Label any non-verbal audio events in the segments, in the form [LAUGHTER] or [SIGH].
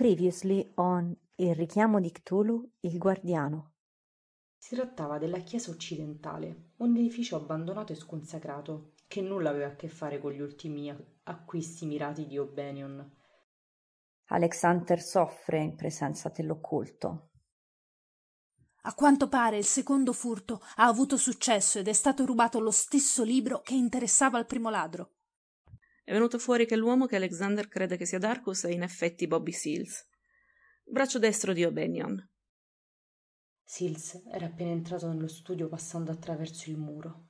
Previously on Il richiamo di Cthulhu, il guardiano. Si trattava della chiesa occidentale, un edificio abbandonato e sconsacrato, che nulla aveva a che fare con gli ultimi acquisti mirati di O'Banion. Alexander soffre in presenza dell'occulto. A quanto pare il secondo furto ha avuto successo ed è stato rubato lo stesso libro che interessava al primo ladro. È venuto fuori che l'uomo che Alexander crede che sia Darkus è in effetti Bobby Seals, braccio destro di O'Benion. Seals era appena entrato nello studio passando attraverso il muro.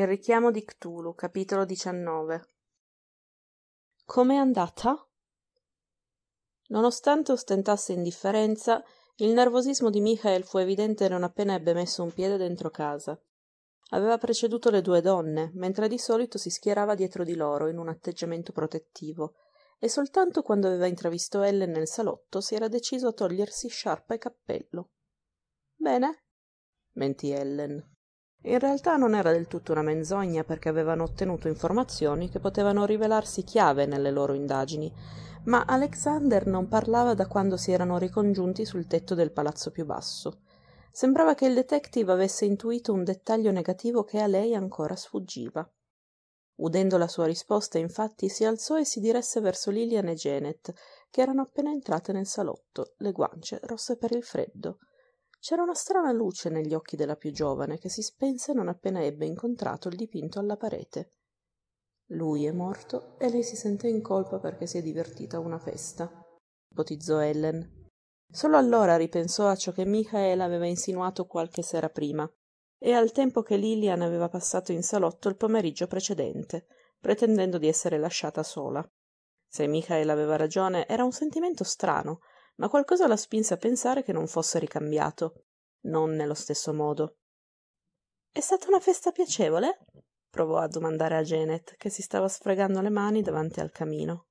Il richiamo di Cthulhu, capitolo 19. Com'è andata? Nonostante ostentasse indifferenza, il nervosismo di Michael fu evidente non appena ebbe messo un piede dentro casa. Aveva preceduto le due donne, mentre di solito si schierava dietro di loro in un atteggiamento protettivo, e soltanto quando aveva intravisto Ellen nel salotto si era deciso a togliersi sciarpa e cappello. Bene? mentì Ellen. In realtà non era del tutto una menzogna perché avevano ottenuto informazioni che potevano rivelarsi chiave nelle loro indagini, ma Alexander non parlava da quando si erano ricongiunti sul tetto del palazzo più basso. Sembrava che il detective avesse intuito un dettaglio negativo che a lei ancora sfuggiva. Udendo la sua risposta, infatti, si alzò e si diresse verso Lilian e Janet, che erano appena entrate nel salotto, le guance rosse per il freddo c'era una strana luce negli occhi della più giovane che si spense non appena ebbe incontrato il dipinto alla parete. Lui è morto e lei si sente in colpa perché si è divertita a una festa, ipotizzò Ellen. Solo allora ripensò a ciò che Michael aveva insinuato qualche sera prima e al tempo che Lilian aveva passato in salotto il pomeriggio precedente, pretendendo di essere lasciata sola. Se Michael aveva ragione, era un sentimento strano, ma qualcosa la spinse a pensare che non fosse ricambiato, non nello stesso modo. È stata una festa piacevole? provò a domandare a Janet, che si stava sfregando le mani davanti al camino.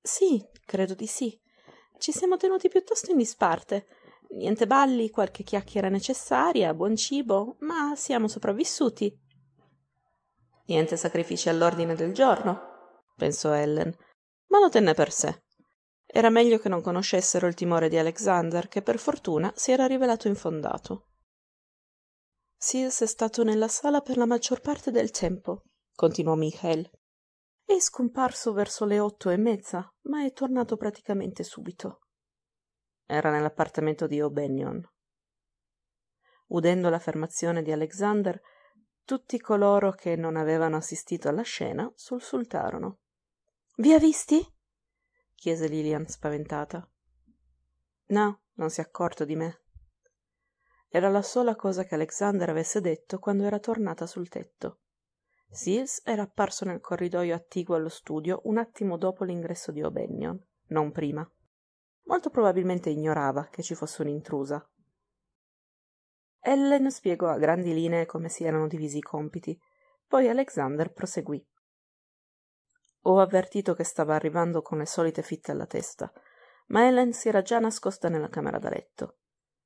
Sì, credo di sì. Ci siamo tenuti piuttosto in disparte. Niente balli, qualche chiacchiera necessaria, buon cibo, ma siamo sopravvissuti. Niente sacrifici all'ordine del giorno, pensò Ellen, ma lo tenne per sé. Era meglio che non conoscessero il timore di Alexander, che per fortuna si era rivelato infondato. Sears è stato nella sala per la maggior parte del tempo, continuò Michael. È scomparso verso le otto e mezza, ma è tornato praticamente subito. Era nell'appartamento di O'Benion. Udendo l'affermazione di Alexander, tutti coloro che non avevano assistito alla scena sussultarono. Vi ha visti? chiese lilian spaventata no non si è accorto di me era la sola cosa che alexander avesse detto quando era tornata sul tetto Sils era apparso nel corridoio attiguo allo studio un attimo dopo l'ingresso di O'Benion, non prima. Molto probabilmente ignorava che ci fosse un'intrusa. Ellen spiegò a grandi linee come si erano divisi i compiti, poi Alexander proseguì. Ho avvertito che stava arrivando con le solite fitte alla testa, ma Helen si era già nascosta nella camera da letto.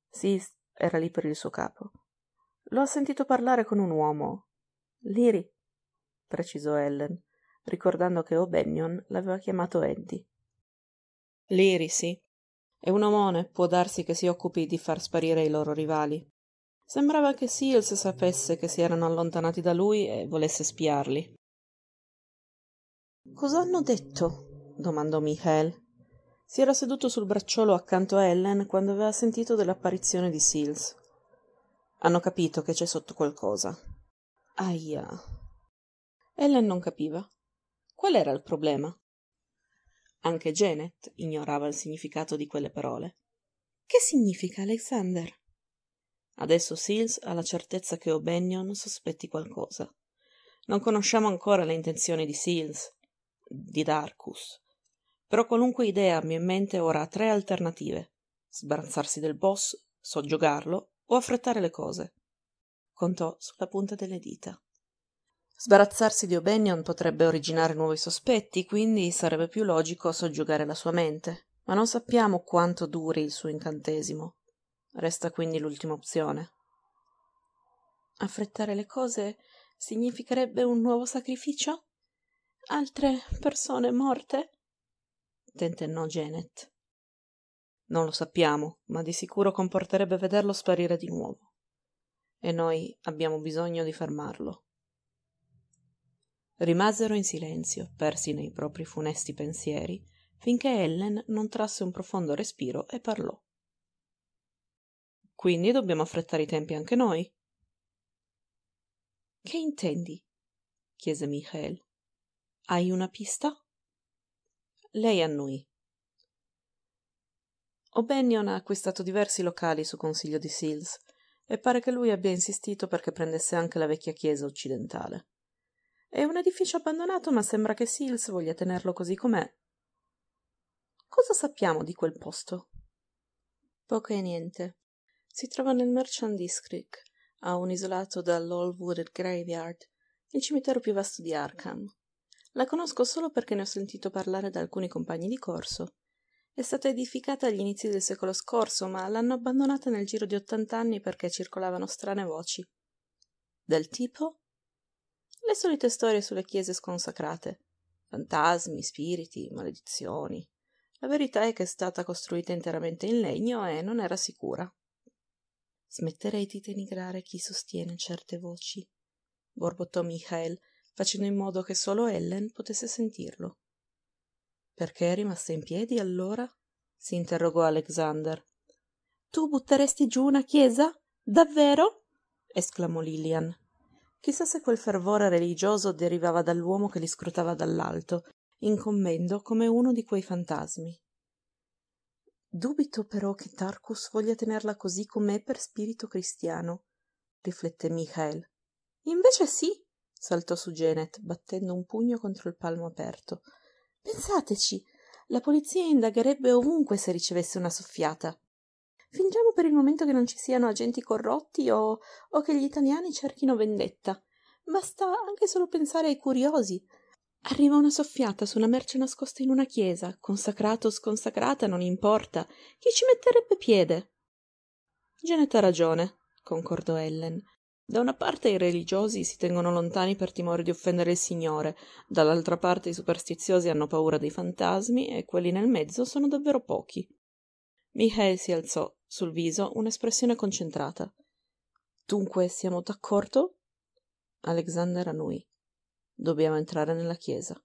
Sis era lì per il suo capo. L'ho sentito parlare con un uomo. Liri, precisò Helen, ricordando che O'Benion l'aveva chiamato Eddie. Liri, sì. È un omone, può darsi che si occupi di far sparire i loro rivali. Sembrava che Seals sapesse che si erano allontanati da lui e volesse spiarli. Cosa hanno detto? domandò Michael. Si era seduto sul bracciolo accanto a Ellen quando aveva sentito dell'apparizione di Seals. Hanno capito che c'è sotto qualcosa. Aia. Ellen non capiva. Qual era il problema? Anche Janet ignorava il significato di quelle parole. Che significa Alexander? Adesso Seals ha la certezza che O'Banion sospetti qualcosa. Non conosciamo ancora le intenzioni di Seals, di Darkus. Però qualunque idea abbia in mente ora ha tre alternative: sbarazzarsi del boss, soggiogarlo o affrettare le cose. Contò sulla punta delle dita. Sbarazzarsi di O'Benion potrebbe originare nuovi sospetti, quindi sarebbe più logico soggiogare la sua mente, ma non sappiamo quanto duri il suo incantesimo. Resta quindi l'ultima opzione. Affrettare le cose significherebbe un nuovo sacrificio? altre persone morte tentennò janet non lo sappiamo ma di sicuro comporterebbe vederlo sparire di nuovo e noi abbiamo bisogno di fermarlo rimasero in silenzio persi nei propri funesti pensieri finché ellen non trasse un profondo respiro e parlò quindi dobbiamo affrettare i tempi anche noi che intendi chiese michael hai una pista? Lei annui. O'Banion ha acquistato diversi locali su consiglio di Seals e pare che lui abbia insistito perché prendesse anche la vecchia chiesa occidentale. È un edificio abbandonato, ma sembra che Seals voglia tenerlo così com'è. Cosa sappiamo di quel posto? Poco e niente. Si trova nel Merchant District, a un isolato dall'All Wooded Graveyard, il cimitero più vasto di Arkham. La conosco solo perché ne ho sentito parlare da alcuni compagni di corso. È stata edificata agli inizi del secolo scorso, ma l'hanno abbandonata nel giro di ottant'anni perché circolavano strane voci. Del tipo? Le solite storie sulle chiese sconsacrate. Fantasmi, spiriti, maledizioni. La verità è che è stata costruita interamente in legno e non era sicura. Smetterei di denigrare chi sostiene certe voci, borbottò Michael, facendo in modo che solo Ellen potesse sentirlo. Perché è rimasta in piedi allora? si interrogò Alexander. Tu butteresti giù una chiesa? Davvero? esclamò Lillian. Chissà se quel fervore religioso derivava dall'uomo che li scrutava dall'alto, incombendo come uno di quei fantasmi. Dubito però che Tarkus voglia tenerla così com'è per spirito cristiano, riflette Michael. Invece sì, saltò su Janet, battendo un pugno contro il palmo aperto. Pensateci, la polizia indagherebbe ovunque se ricevesse una soffiata. Fingiamo per il momento che non ci siano agenti corrotti o, o che gli italiani cerchino vendetta. Basta anche solo pensare ai curiosi. Arriva una soffiata su una merce nascosta in una chiesa, consacrata o sconsacrata, non importa. Chi ci metterebbe piede? Janet ha ragione, concordò Ellen da una parte i religiosi si tengono lontani per timore di offendere il Signore, dall'altra parte i superstiziosi hanno paura dei fantasmi e quelli nel mezzo sono davvero pochi. Michael si alzò, sul viso un'espressione concentrata. Dunque siamo d'accordo? Alexander a noi. Dobbiamo entrare nella chiesa.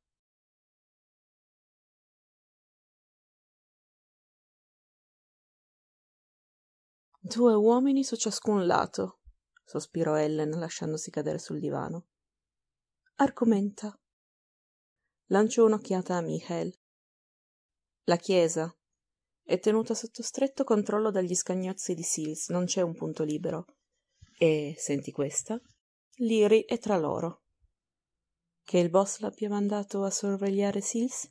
Due uomini su ciascun lato, sospirò Ellen lasciandosi cadere sul divano. Argomenta. Lanciò un'occhiata a Michael. La chiesa è tenuta sotto stretto controllo dagli scagnozzi di Sils, non c'è un punto libero. E, senti questa, Liri è tra loro. Che il boss l'abbia mandato a sorvegliare Sils?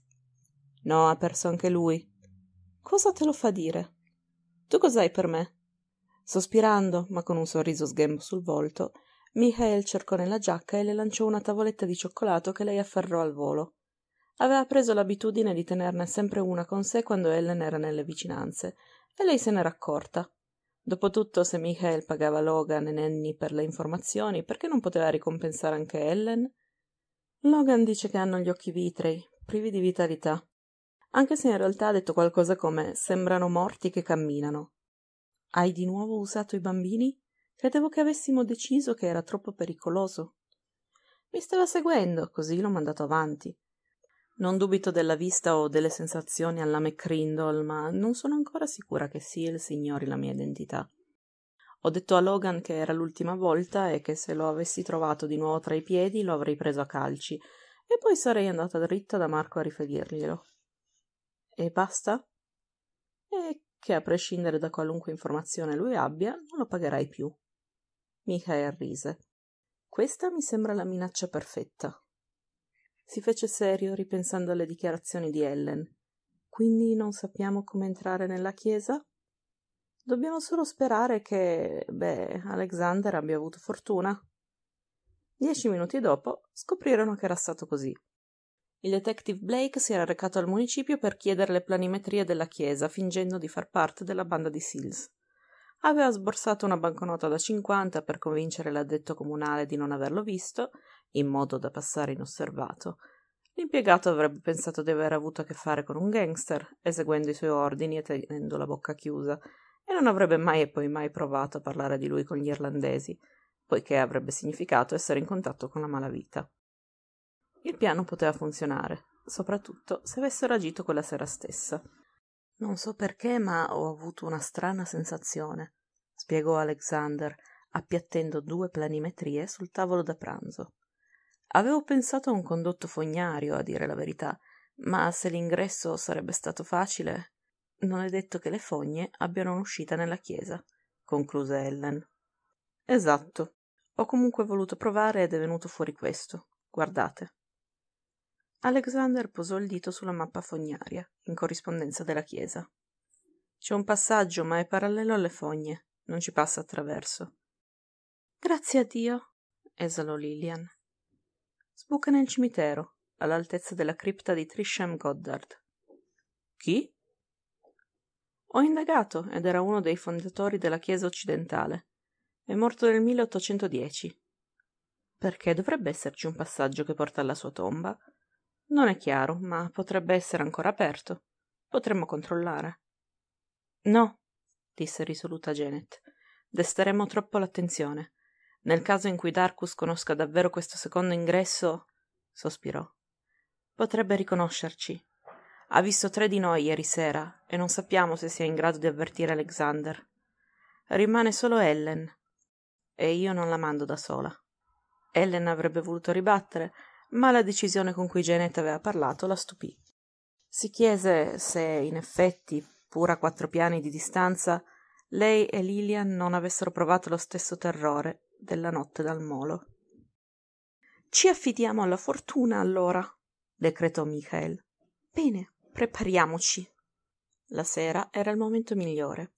No, ha perso anche lui. Cosa te lo fa dire? Tu cos'hai per me? Sospirando, ma con un sorriso sghembo sul volto, Michael cercò nella giacca e le lanciò una tavoletta di cioccolato che lei afferrò al volo. Aveva preso l'abitudine di tenerne sempre una con sé quando Ellen era nelle vicinanze, e lei se n'era accorta. Dopotutto, se Michael pagava Logan e Nanny per le informazioni, perché non poteva ricompensare anche Ellen? Logan dice che hanno gli occhi vitrei, privi di vitalità, anche se in realtà ha detto qualcosa come sembrano morti che camminano. Hai di nuovo usato i bambini? Credevo che avessimo deciso che era troppo pericoloso. Mi stava seguendo, così l'ho mandato avanti. Non dubito della vista o delle sensazioni alla McCrindle, ma non sono ancora sicura che Seals signori la mia identità. Ho detto a Logan che era l'ultima volta e che se lo avessi trovato di nuovo tra i piedi lo avrei preso a calci, e poi sarei andata dritta da Marco a riferirglielo. E basta? E che a prescindere da qualunque informazione lui abbia, non lo pagherai più. Michael rise. Questa mi sembra la minaccia perfetta. Si fece serio ripensando alle dichiarazioni di Ellen. Quindi non sappiamo come entrare nella chiesa? Dobbiamo solo sperare che, beh, Alexander abbia avuto fortuna. Dieci minuti dopo scoprirono che era stato così. Il detective Blake si era recato al municipio per chiedere le planimetrie della chiesa, fingendo di far parte della banda di Sills. Aveva sborsato una banconota da 50 per convincere l'addetto comunale di non averlo visto, in modo da passare inosservato. L'impiegato avrebbe pensato di aver avuto a che fare con un gangster, eseguendo i suoi ordini e tenendo la bocca chiusa, e non avrebbe mai e poi mai provato a parlare di lui con gli irlandesi, poiché avrebbe significato essere in contatto con la malavita. Il piano poteva funzionare, soprattutto se avessero agito quella sera stessa. Non so perché, ma ho avuto una strana sensazione, spiegò Alexander, appiattendo due planimetrie sul tavolo da pranzo. Avevo pensato a un condotto fognario, a dire la verità, ma se l'ingresso sarebbe stato facile, non è detto che le fogne abbiano un'uscita nella chiesa, concluse Ellen. Esatto. Ho comunque voluto provare ed è venuto fuori questo. Guardate. Alexander posò il dito sulla mappa fognaria, in corrispondenza della chiesa. C'è un passaggio, ma è parallelo alle fogne, non ci passa attraverso. Grazie a Dio, esalò Lilian. Sbuca nel cimitero, all'altezza della cripta di Trisham Goddard. Chi? Ho indagato ed era uno dei fondatori della Chiesa occidentale. È morto nel 1810. Perché dovrebbe esserci un passaggio che porta alla sua tomba? Non è chiaro, ma potrebbe essere ancora aperto. Potremmo controllare. No, disse risoluta Janet. Desteremo troppo l'attenzione. Nel caso in cui Darkus conosca davvero questo secondo ingresso, sospirò. Potrebbe riconoscerci. Ha visto tre di noi ieri sera e non sappiamo se sia in grado di avvertire Alexander. Rimane solo Ellen. E io non la mando da sola. Ellen avrebbe voluto ribattere, ma la decisione con cui Janet aveva parlato la stupì. Si chiese se, in effetti, pur a quattro piani di distanza, lei e Lilian non avessero provato lo stesso terrore della notte dal molo. Ci affidiamo alla fortuna, allora, decretò Michael. Bene, prepariamoci. La sera era il momento migliore.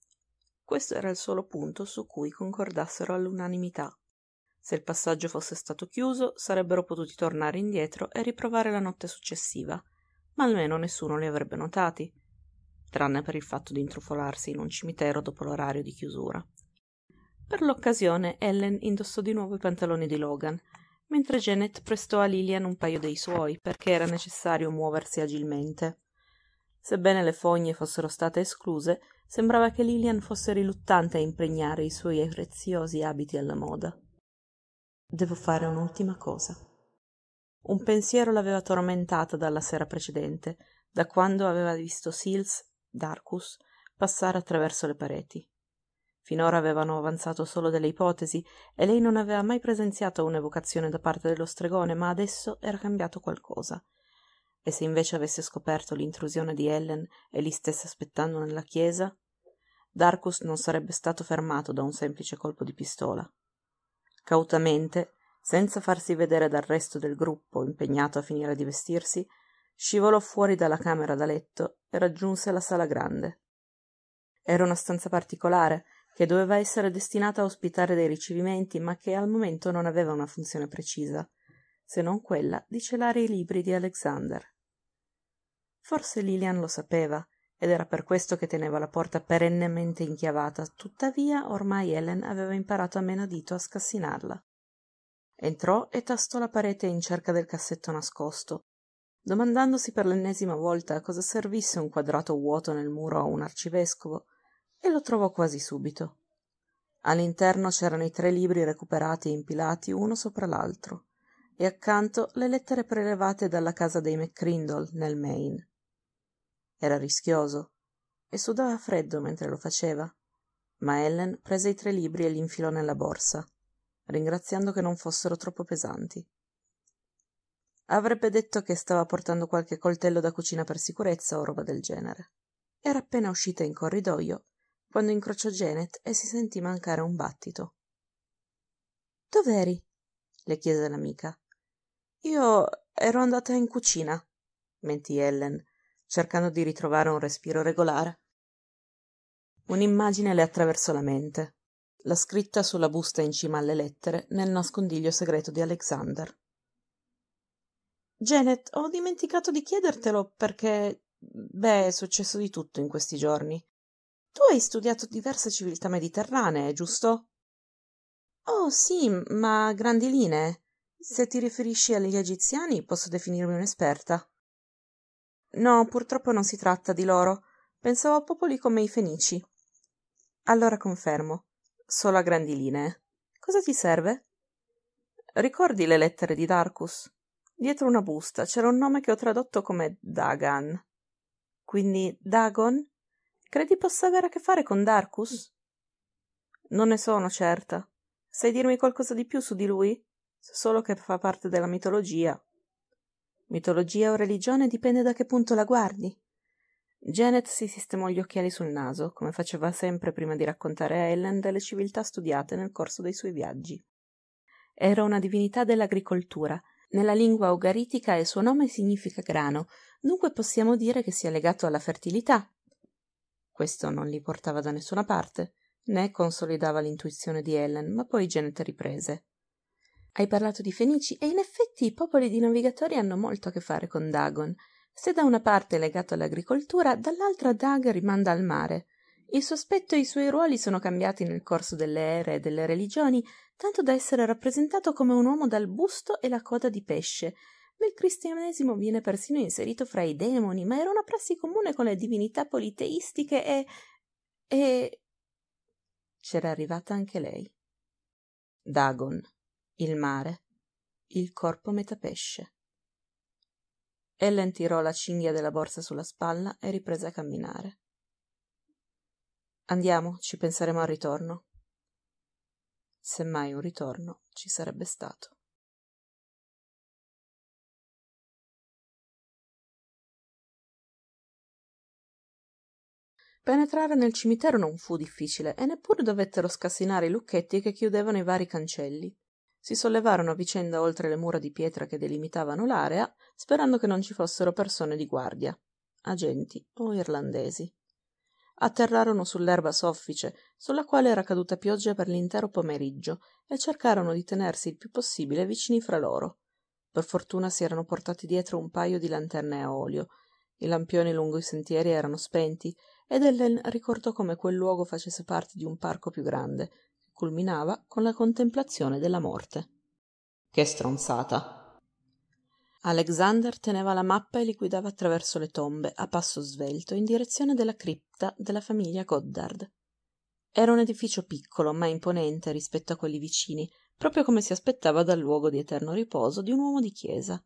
Questo era il solo punto su cui concordassero all'unanimità. Se il passaggio fosse stato chiuso, sarebbero potuti tornare indietro e riprovare la notte successiva, ma almeno nessuno li avrebbe notati, tranne per il fatto di intrufolarsi in un cimitero dopo l'orario di chiusura. Per l'occasione Ellen indossò di nuovo i pantaloni di Logan, mentre Janet prestò a Lillian un paio dei suoi perché era necessario muoversi agilmente. Sebbene le fogne fossero state escluse, sembrava che Lillian fosse riluttante a impregnare i suoi preziosi abiti alla moda. Devo fare un'ultima cosa. Un pensiero l'aveva tormentata dalla sera precedente, da quando aveva visto Sils, Darkus, passare attraverso le pareti. Finora avevano avanzato solo delle ipotesi e lei non aveva mai presenziato un'evocazione da parte dello stregone, ma adesso era cambiato qualcosa. E se invece avesse scoperto l'intrusione di Ellen e li stesse aspettando nella chiesa? Darkus non sarebbe stato fermato da un semplice colpo di pistola. Cautamente, senza farsi vedere dal resto del gruppo impegnato a finire di vestirsi, scivolò fuori dalla camera da letto e raggiunse la sala grande. Era una stanza particolare che doveva essere destinata a ospitare dei ricevimenti, ma che al momento non aveva una funzione precisa, se non quella di celare i libri di Alexander. Forse Lilian lo sapeva ed era per questo che teneva la porta perennemente inchiavata tuttavia ormai Ellen aveva imparato a menadito a scassinarla entrò e tastò la parete in cerca del cassetto nascosto domandandosi per l'ennesima volta a cosa servisse un quadrato vuoto nel muro a un arcivescovo e lo trovò quasi subito all'interno c'erano i tre libri recuperati e impilati uno sopra l'altro e accanto le lettere prelevate dalla casa dei McCrindle nel Maine era rischioso e sudava freddo mentre lo faceva ma ellen prese i tre libri e li infilò nella borsa ringraziando che non fossero troppo pesanti avrebbe detto che stava portando qualche coltello da cucina per sicurezza o roba del genere era appena uscita in corridoio quando incrociò janet e si sentì mancare un battito dov'eri le chiese l'amica io ero andata in cucina mentì ellen cercando di ritrovare un respiro regolare. Un'immagine le attraversò la mente, la scritta sulla busta in cima alle lettere nel nascondiglio segreto di Alexander. Janet, ho dimenticato di chiedertelo perché. beh, è successo di tutto in questi giorni. Tu hai studiato diverse civiltà mediterranee, giusto? Oh sì, ma a grandi linee. Se ti riferisci agli egiziani, posso definirmi un'esperta no purtroppo non si tratta di loro pensavo a popoli come i fenici allora confermo solo a grandi linee cosa ti serve ricordi le lettere di Darkus dietro una busta c'era un nome che ho tradotto come Dagan quindi Dagon credi possa avere a che fare con Darkus non ne sono certa sai dirmi qualcosa di più su di lui solo che fa parte della mitologia Mitologia o religione dipende da che punto la guardi. Janet si sistemò gli occhiali sul naso, come faceva sempre prima di raccontare a Ellen delle civiltà studiate nel corso dei suoi viaggi. Era una divinità dell'agricoltura. Nella lingua ugaritica il suo nome significa grano, dunque possiamo dire che sia legato alla fertilità. Questo non li portava da nessuna parte, né consolidava l'intuizione di Ellen, ma poi Janet riprese. Hai parlato di Fenici e in effetti i popoli di navigatori hanno molto a che fare con Dagon. Se da una parte è legato all'agricoltura, dall'altra Dag rimanda al mare. Il sospetto e i suoi ruoli sono cambiati nel corso delle ere e delle religioni, tanto da essere rappresentato come un uomo dal busto e la coda di pesce. Nel cristianesimo viene persino inserito fra i demoni, ma era una prassi comune con le divinità politeistiche e. e. c'era arrivata anche lei. Dagon il mare, il corpo metapesce. Ellen tirò la cinghia della borsa sulla spalla e riprese a camminare. Andiamo, ci penseremo al ritorno. Semmai un ritorno ci sarebbe stato. Penetrare nel cimitero non fu difficile e neppure dovettero scassinare i lucchetti che chiudevano i vari cancelli si sollevarono a vicenda oltre le mura di pietra che delimitavano l'area, sperando che non ci fossero persone di guardia, agenti o irlandesi. Atterrarono sull'erba soffice, sulla quale era caduta pioggia per l'intero pomeriggio, e cercarono di tenersi il più possibile vicini fra loro. Per fortuna si erano portati dietro un paio di lanterne a olio. I lampioni lungo i sentieri erano spenti, ed Ellen ricordò come quel luogo facesse parte di un parco più grande, culminava con la contemplazione della morte che stronzata alexander teneva la mappa e liquidava attraverso le tombe a passo svelto in direzione della cripta della famiglia goddard era un edificio piccolo ma imponente rispetto a quelli vicini proprio come si aspettava dal luogo di eterno riposo di un uomo di chiesa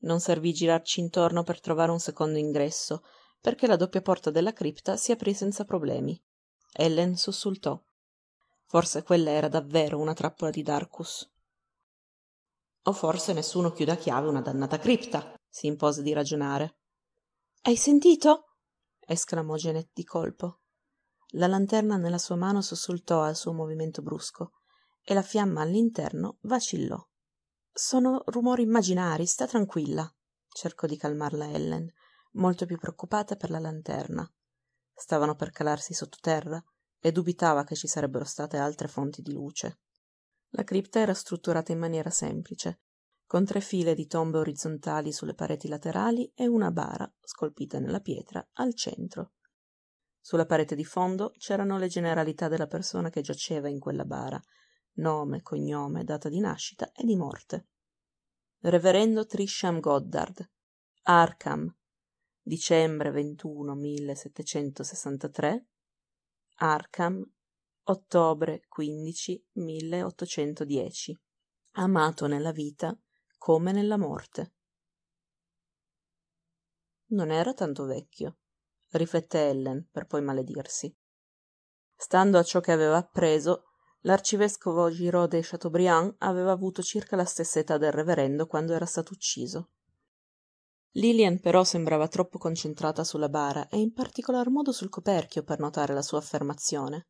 non servì girarci intorno per trovare un secondo ingresso perché la doppia porta della cripta si aprì senza problemi ellen sussultò forse quella era davvero una trappola di darkus o forse nessuno chiude a chiave una dannata cripta si impose di ragionare hai sentito esclamò janet di colpo la lanterna nella sua mano sussultò al suo movimento brusco e la fiamma all'interno vacillò sono rumori immaginari sta tranquilla cercò di calmarla ellen molto più preoccupata per la lanterna stavano per calarsi sottoterra e dubitava che ci sarebbero state altre fonti di luce. La cripta era strutturata in maniera semplice, con tre file di tombe orizzontali sulle pareti laterali e una bara, scolpita nella pietra, al centro. Sulla parete di fondo c'erano le generalità della persona che giaceva in quella bara, nome, cognome, data di nascita e di morte. Reverendo Trisham Goddard, Arkham, dicembre 21 1763, Arkham, ottobre 15, 1810. Amato nella vita come nella morte. Non era tanto vecchio, riflette Ellen, per poi maledirsi. Stando a ciò che aveva appreso, l'arcivescovo Giraud de Chateaubriand aveva avuto circa la stessa età del reverendo quando era stato ucciso. Lilian però sembrava troppo concentrata sulla bara e in particolar modo sul coperchio per notare la sua affermazione.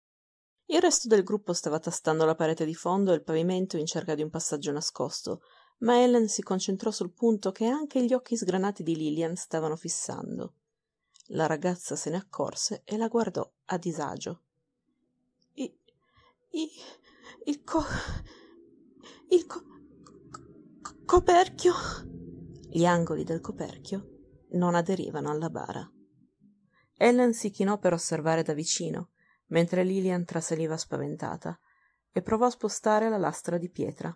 Il resto del gruppo stava tastando la parete di fondo e il pavimento in cerca di un passaggio nascosto, ma Ellen si concentrò sul punto che anche gli occhi sgranati di Lilian stavano fissando. La ragazza se ne accorse e la guardò a disagio. I, i, il co... il co... coperchio... Gli angoli del coperchio non aderivano alla bara. Ellen si chinò per osservare da vicino, mentre Lilian trasaliva spaventata, e provò a spostare la lastra di pietra.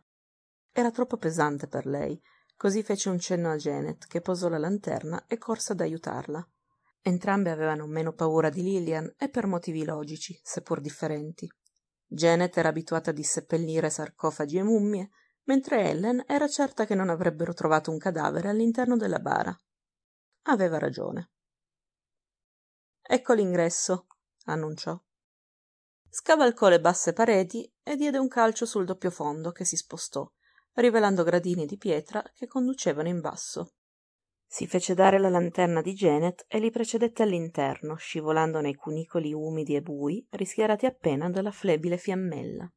Era troppo pesante per lei, così fece un cenno a Janet, che posò la lanterna e corse ad aiutarla. Entrambe avevano meno paura di Lilian e per motivi logici, seppur differenti. Janet era abituata a disseppellire sarcofagi e mummie, mentre Ellen era certa che non avrebbero trovato un cadavere all'interno della bara. Aveva ragione. Ecco l'ingresso, annunciò. Scavalcò le basse pareti e diede un calcio sul doppio fondo che si spostò, rivelando gradini di pietra che conducevano in basso. Si fece dare la lanterna di Janet e li precedette all'interno, scivolando nei cunicoli umidi e bui, rischiarati appena dalla flebile fiammella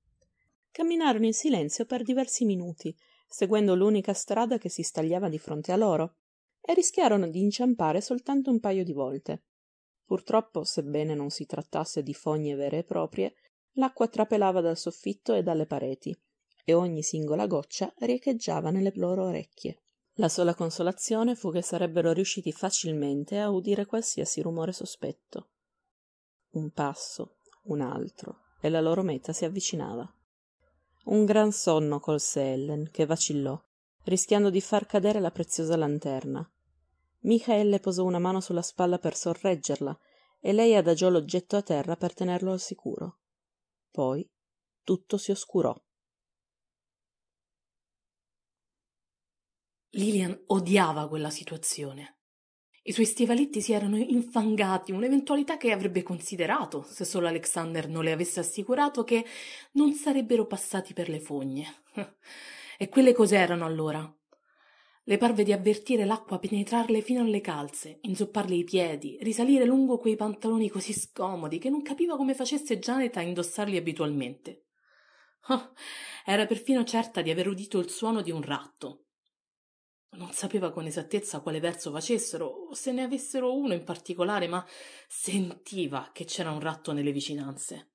camminarono in silenzio per diversi minuti seguendo l'unica strada che si stagliava di fronte a loro e rischiarono di inciampare soltanto un paio di volte purtroppo sebbene non si trattasse di fogne vere e proprie l'acqua trapelava dal soffitto e dalle pareti e ogni singola goccia riecheggiava nelle loro orecchie la sola consolazione fu che sarebbero riusciti facilmente a udire qualsiasi rumore sospetto un passo un altro e la loro meta si avvicinava un gran sonno colse ellen che vacillò rischiando di far cadere la preziosa lanterna michael le posò una mano sulla spalla per sorreggerla e lei adagiò l'oggetto a terra per tenerlo al sicuro poi tutto si oscurò Lillian odiava quella situazione. I suoi stivaletti si erano infangati, un'eventualità che avrebbe considerato se solo Alexander non le avesse assicurato che non sarebbero passati per le fogne. [LAUGHS] e quelle cos'erano allora? Le parve di avvertire l'acqua penetrarle fino alle calze, inzupparle i piedi, risalire lungo quei pantaloni così scomodi che non capiva come facesse Janet a indossarli abitualmente. Oh, [LAUGHS] era perfino certa di aver udito il suono di un ratto. Non sapeva con esattezza quale verso facessero o se ne avessero uno in particolare, ma sentiva che c'era un ratto nelle vicinanze.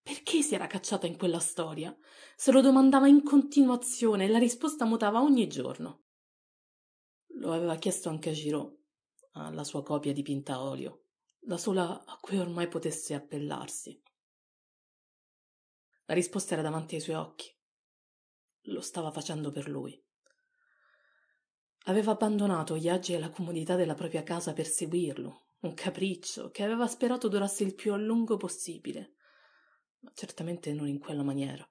Perché si era cacciata in quella storia? Se lo domandava in continuazione e la risposta mutava ogni giorno. Lo aveva chiesto anche a Giro, alla sua copia dipinta a olio, la sola a cui ormai potesse appellarsi. La risposta era davanti ai suoi occhi. Lo stava facendo per lui. Aveva abbandonato Yagi e la comodità della propria casa per seguirlo, un capriccio che aveva sperato durasse il più a lungo possibile, ma certamente non in quella maniera.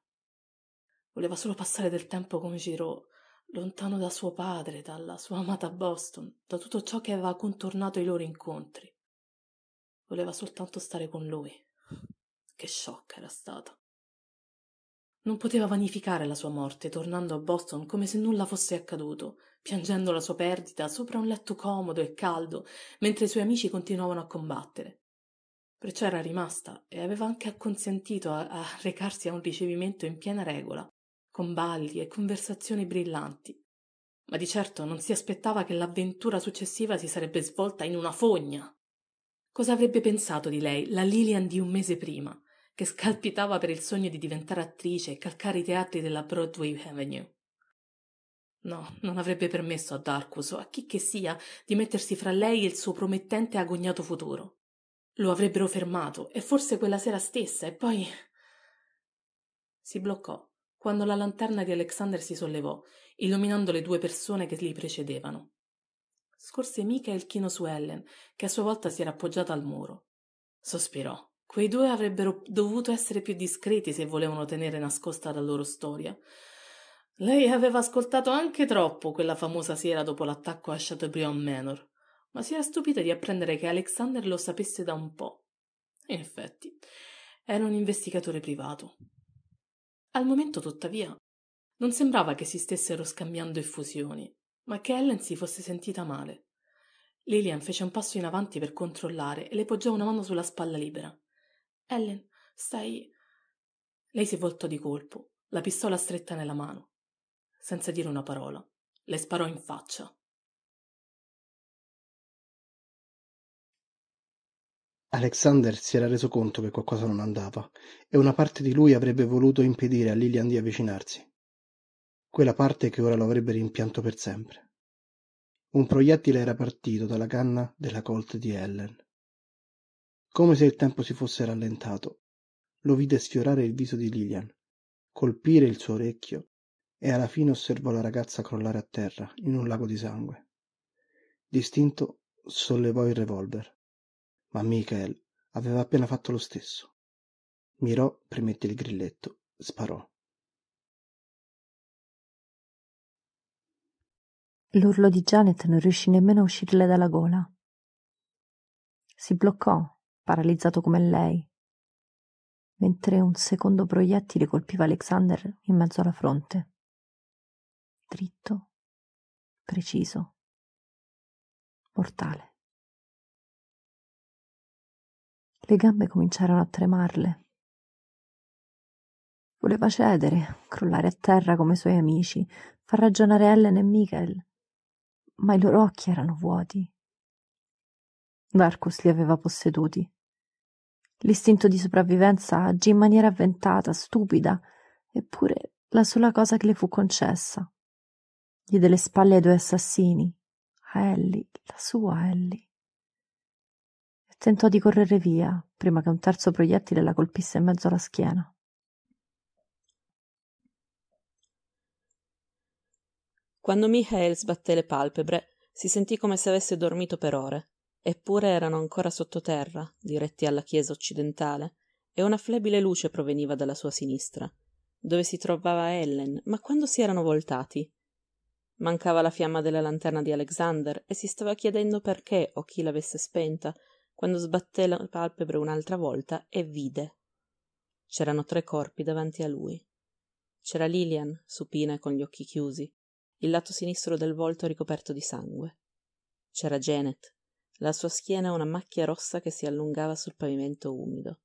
Voleva solo passare del tempo con Giro, lontano da suo padre, dalla sua amata Boston, da tutto ciò che aveva contornato i loro incontri. Voleva soltanto stare con lui. Che sciocca era stata. Non poteva vanificare la sua morte tornando a Boston come se nulla fosse accaduto, piangendo la sua perdita sopra un letto comodo e caldo, mentre i suoi amici continuavano a combattere. Perciò era rimasta e aveva anche acconsentito a, a recarsi a un ricevimento in piena regola, con balli e conversazioni brillanti. Ma di certo non si aspettava che l'avventura successiva si sarebbe svolta in una fogna. Cosa avrebbe pensato di lei la Lilian di un mese prima? che scalpitava per il sogno di diventare attrice e calcare i teatri della Broadway Avenue. No, non avrebbe permesso a Darkus o a chi che sia di mettersi fra lei e il suo promettente e agognato futuro. Lo avrebbero fermato, e forse quella sera stessa, e poi. Si bloccò quando la lanterna di Alexander si sollevò, illuminando le due persone che li precedevano. Scorse Mica il chino su Ellen, che a sua volta si era appoggiata al muro. Sospirò. Quei due avrebbero dovuto essere più discreti se volevano tenere nascosta la loro storia. Lei aveva ascoltato anche troppo quella famosa sera dopo l'attacco a Chateaubriand Manor, ma si era stupita di apprendere che Alexander lo sapesse da un po'. In effetti, era un investigatore privato. Al momento, tuttavia, non sembrava che si stessero scambiando effusioni, ma che Ellen si fosse sentita male. Lilian fece un passo in avanti per controllare e le poggiò una mano sulla spalla libera. Ellen, stai... Lei si voltò di colpo, la pistola stretta nella mano. Senza dire una parola, le sparò in faccia. Alexander si era reso conto che qualcosa non andava e una parte di lui avrebbe voluto impedire a Lilian di avvicinarsi. Quella parte che ora lo avrebbe rimpianto per sempre. Un proiettile era partito dalla canna della Colt di Ellen come se il tempo si fosse rallentato. Lo vide sfiorare il viso di Lilian, colpire il suo orecchio e alla fine osservò la ragazza crollare a terra in un lago di sangue. Distinto sollevò il revolver, ma Michael aveva appena fatto lo stesso. Mirò, premette il grilletto, sparò. L'urlo di Janet non riuscì nemmeno a uscirle dalla gola. Si bloccò paralizzato come lei, mentre un secondo proiettile colpiva Alexander in mezzo alla fronte. Dritto, preciso, mortale. Le gambe cominciarono a tremarle. Voleva cedere, crollare a terra come i suoi amici, far ragionare Ellen e Michael, ma i loro occhi erano vuoti. Darkus li aveva posseduti. L'istinto di sopravvivenza agì in maniera avventata, stupida, eppure la sola cosa che le fu concessa. Diede le spalle ai due assassini, a Ellie, la sua Ellie. E tentò di correre via prima che un terzo proiettile la colpisse in mezzo alla schiena. Quando Michael sbatté le palpebre, si sentì come se avesse dormito per ore eppure erano ancora sottoterra diretti alla chiesa occidentale e una flebile luce proveniva dalla sua sinistra dove si trovava ellen ma quando si erano voltati mancava la fiamma della lanterna di alexander e si stava chiedendo perché o chi l'avesse spenta quando sbatté le palpebre un'altra volta e vide c'erano tre corpi davanti a lui c'era lilian supina e con gli occhi chiusi il lato sinistro del volto ricoperto di sangue c'era janet la sua schiena una macchia rossa che si allungava sul pavimento umido.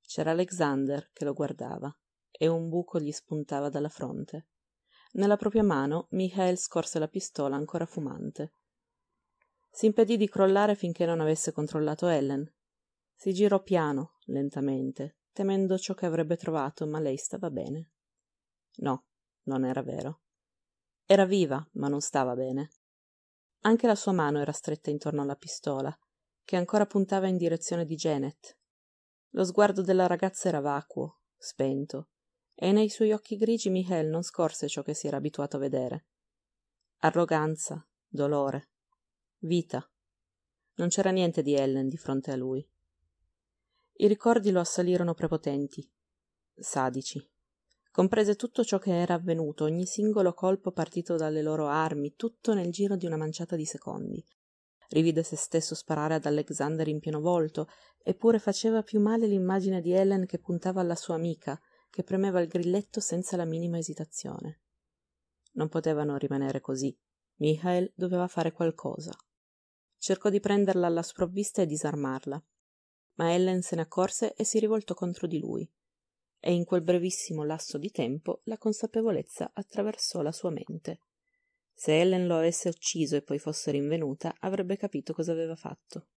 C'era Alexander che lo guardava e un buco gli spuntava dalla fronte. Nella propria mano Michael scorse la pistola ancora fumante. Si impedì di crollare finché non avesse controllato Ellen. Si girò piano, lentamente, temendo ciò che avrebbe trovato, ma lei stava bene. No, non era vero. Era viva, ma non stava bene. Anche la sua mano era stretta intorno alla pistola, che ancora puntava in direzione di Janet. Lo sguardo della ragazza era vacuo, spento, e nei suoi occhi grigi Michel non scorse ciò che si era abituato a vedere. Arroganza, dolore, vita. Non c'era niente di Ellen di fronte a lui. I ricordi lo assalirono prepotenti, sadici comprese tutto ciò che era avvenuto ogni singolo colpo partito dalle loro armi tutto nel giro di una manciata di secondi rivide se stesso sparare ad alexander in pieno volto eppure faceva più male l'immagine di helen che puntava alla sua amica che premeva il grilletto senza la minima esitazione non potevano rimanere così michael doveva fare qualcosa cercò di prenderla alla sprovvista e disarmarla ma ellen se n'accorse e si rivoltò contro di lui e in quel brevissimo lasso di tempo la consapevolezza attraversò la sua mente. Se Ellen lo avesse ucciso e poi fosse rinvenuta, avrebbe capito cosa aveva fatto.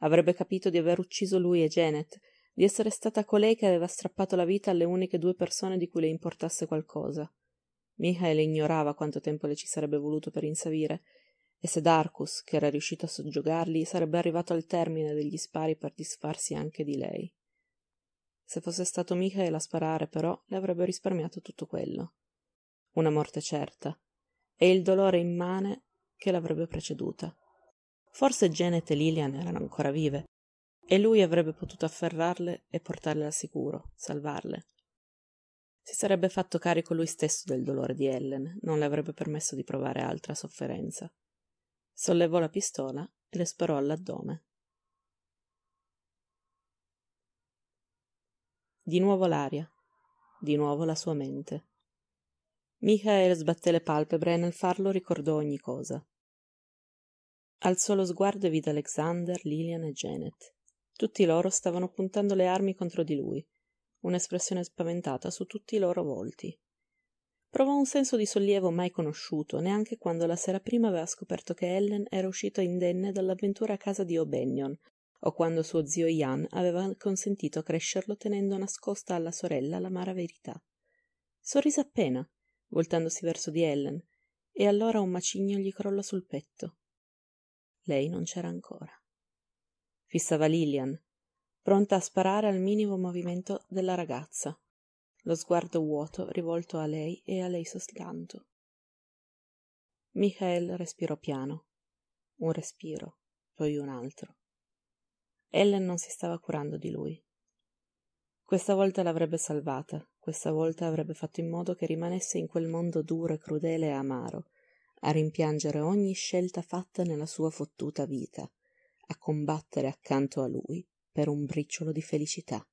Avrebbe capito di aver ucciso lui e Janet, di essere stata colei che aveva strappato la vita alle uniche due persone di cui le importasse qualcosa. Michael ignorava quanto tempo le ci sarebbe voluto per insavire, e se Darkus, che era riuscito a soggiogarli, sarebbe arrivato al termine degli spari per disfarsi anche di lei. Se fosse stato Michael a sparare, però, le avrebbe risparmiato tutto quello. Una morte certa. E il dolore immane che l'avrebbe preceduta. Forse Janet e Lillian erano ancora vive, e lui avrebbe potuto afferrarle e portarle al sicuro, salvarle. Si sarebbe fatto carico lui stesso del dolore di Ellen, non le avrebbe permesso di provare altra sofferenza. Sollevò la pistola e le sparò all'addome. di nuovo l'aria, di nuovo la sua mente. Michael sbatté le palpebre e nel farlo ricordò ogni cosa. Alzò lo sguardo e vide Alexander, Lilian e Janet. Tutti loro stavano puntando le armi contro di lui, un'espressione spaventata su tutti i loro volti. Provò un senso di sollievo mai conosciuto, neanche quando la sera prima aveva scoperto che Ellen era uscita indenne dall'avventura a casa di O'Banion, o quando suo zio Jan aveva consentito a crescerlo tenendo nascosta alla sorella l'amara verità. Sorrise appena, voltandosi verso di Ellen, e allora un macigno gli crollò sul petto. Lei non c'era ancora. Fissava Lillian, pronta a sparare al minimo movimento della ragazza, lo sguardo vuoto rivolto a lei e a lei soltanto. Michael respirò piano, un respiro, poi un altro Ellen non si stava curando di lui. Questa volta l'avrebbe salvata, questa volta avrebbe fatto in modo che rimanesse in quel mondo duro e crudele e amaro, a rimpiangere ogni scelta fatta nella sua fottuta vita, a combattere accanto a lui per un briciolo di felicità.